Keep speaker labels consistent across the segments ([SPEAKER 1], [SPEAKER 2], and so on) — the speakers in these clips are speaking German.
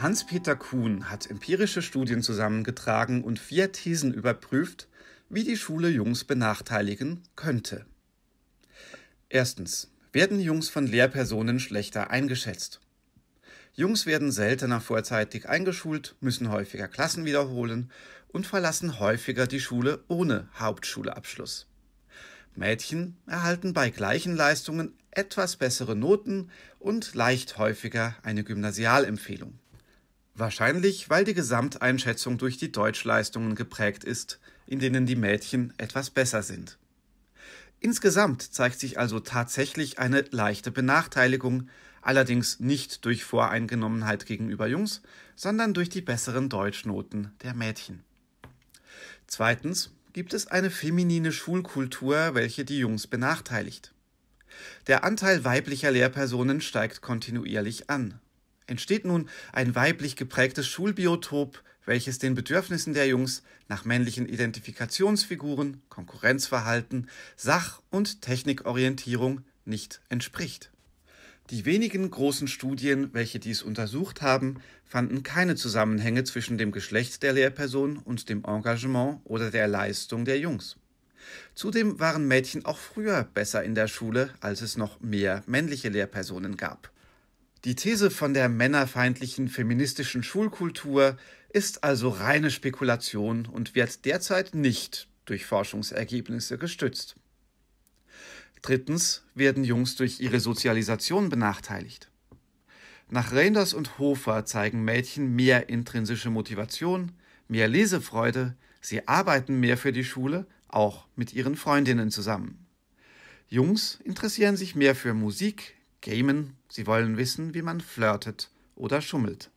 [SPEAKER 1] Hans-Peter Kuhn hat empirische Studien zusammengetragen und vier Thesen überprüft, wie die Schule Jungs benachteiligen könnte. Erstens. Werden Jungs von Lehrpersonen schlechter eingeschätzt? Jungs werden seltener vorzeitig eingeschult, müssen häufiger Klassen wiederholen und verlassen häufiger die Schule ohne Hauptschulabschluss. Mädchen erhalten bei gleichen Leistungen etwas bessere Noten und leicht häufiger eine Gymnasialempfehlung. Wahrscheinlich, weil die Gesamteinschätzung durch die Deutschleistungen geprägt ist, in denen die Mädchen etwas besser sind. Insgesamt zeigt sich also tatsächlich eine leichte Benachteiligung, allerdings nicht durch Voreingenommenheit gegenüber Jungs, sondern durch die besseren Deutschnoten der Mädchen. Zweitens gibt es eine feminine Schulkultur, welche die Jungs benachteiligt. Der Anteil weiblicher Lehrpersonen steigt kontinuierlich an entsteht nun ein weiblich geprägtes Schulbiotop, welches den Bedürfnissen der Jungs nach männlichen Identifikationsfiguren, Konkurrenzverhalten, Sach- und Technikorientierung nicht entspricht. Die wenigen großen Studien, welche dies untersucht haben, fanden keine Zusammenhänge zwischen dem Geschlecht der Lehrperson und dem Engagement oder der Leistung der Jungs. Zudem waren Mädchen auch früher besser in der Schule, als es noch mehr männliche Lehrpersonen gab. Die These von der männerfeindlichen feministischen Schulkultur ist also reine Spekulation und wird derzeit nicht durch Forschungsergebnisse gestützt. Drittens werden Jungs durch ihre Sozialisation benachteiligt. Nach Reinders und Hofer zeigen Mädchen mehr intrinsische Motivation, mehr Lesefreude, sie arbeiten mehr für die Schule, auch mit ihren Freundinnen zusammen. Jungs interessieren sich mehr für Musik, Gamen Sie wollen wissen, wie man flirtet oder schummelt.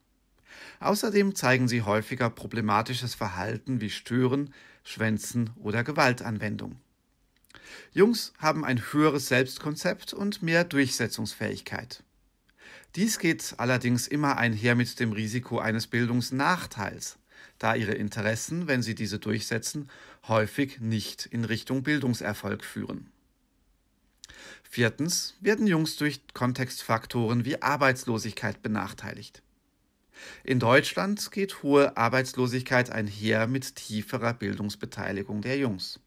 [SPEAKER 1] Außerdem zeigen sie häufiger problematisches Verhalten wie Stören, Schwänzen oder Gewaltanwendung. Jungs haben ein höheres Selbstkonzept und mehr Durchsetzungsfähigkeit. Dies geht allerdings immer einher mit dem Risiko eines Bildungsnachteils, da ihre Interessen, wenn sie diese durchsetzen, häufig nicht in Richtung Bildungserfolg führen. Viertens werden Jungs durch Kontextfaktoren wie Arbeitslosigkeit benachteiligt. In Deutschland geht hohe Arbeitslosigkeit einher mit tieferer Bildungsbeteiligung der Jungs.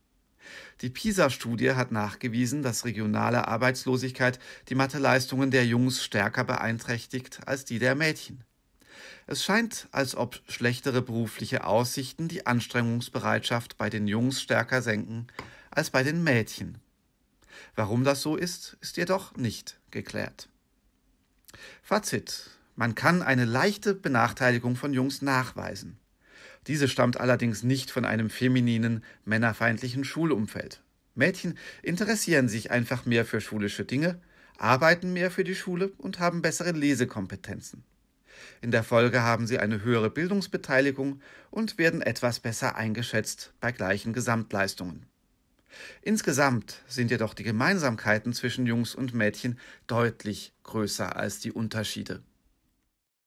[SPEAKER 1] Die PISA-Studie hat nachgewiesen, dass regionale Arbeitslosigkeit die Matheleistungen der Jungs stärker beeinträchtigt als die der Mädchen. Es scheint, als ob schlechtere berufliche Aussichten die Anstrengungsbereitschaft bei den Jungs stärker senken als bei den Mädchen. Warum das so ist, ist jedoch nicht geklärt. Fazit. Man kann eine leichte Benachteiligung von Jungs nachweisen. Diese stammt allerdings nicht von einem femininen, männerfeindlichen Schulumfeld. Mädchen interessieren sich einfach mehr für schulische Dinge, arbeiten mehr für die Schule und haben bessere Lesekompetenzen. In der Folge haben sie eine höhere Bildungsbeteiligung und werden etwas besser eingeschätzt bei gleichen Gesamtleistungen. Insgesamt sind jedoch die Gemeinsamkeiten zwischen Jungs und Mädchen deutlich größer als die Unterschiede